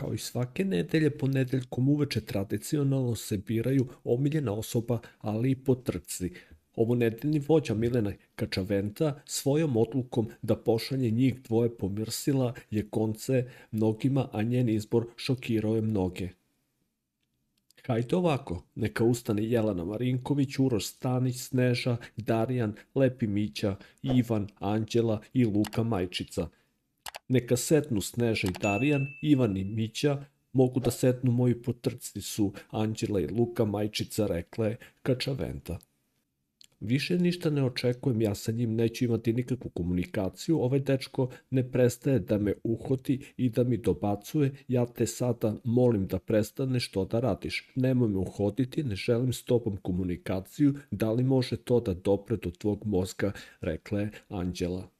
Kao i svake nedelje ponedeljkom uveče tradicionalno se biraju omiljena osoba, ali i po trci. Ovo nedeljni vođa Milena Kačaventa svojom odlukom da pošalje njih dvoje pomirsila je konce mnogima, a njen izbor šokirao je mnoge. Hajde ovako, neka ustane Jelana Marinković, Uroš Stanić, Sneža, Darijan, Lepi Mića, Ivan, Anđela i Luka Majčica – neka setnu Sneža i Darijan, Ivan i Mića, mogu da setnu moji potrci su Anđela i Luka majčica je, kačaventa. Više ništa ne očekujem, ja sa njim neću imati nikakvu komunikaciju, ovaj dečko ne prestaje da me uhoti i da mi dobacuje, ja te sada molim da prestane što da radiš. Nemoj me uhoditi, ne želim s tobom komunikaciju, da li može to da dopre do tvog mozga, rekla je Anđela.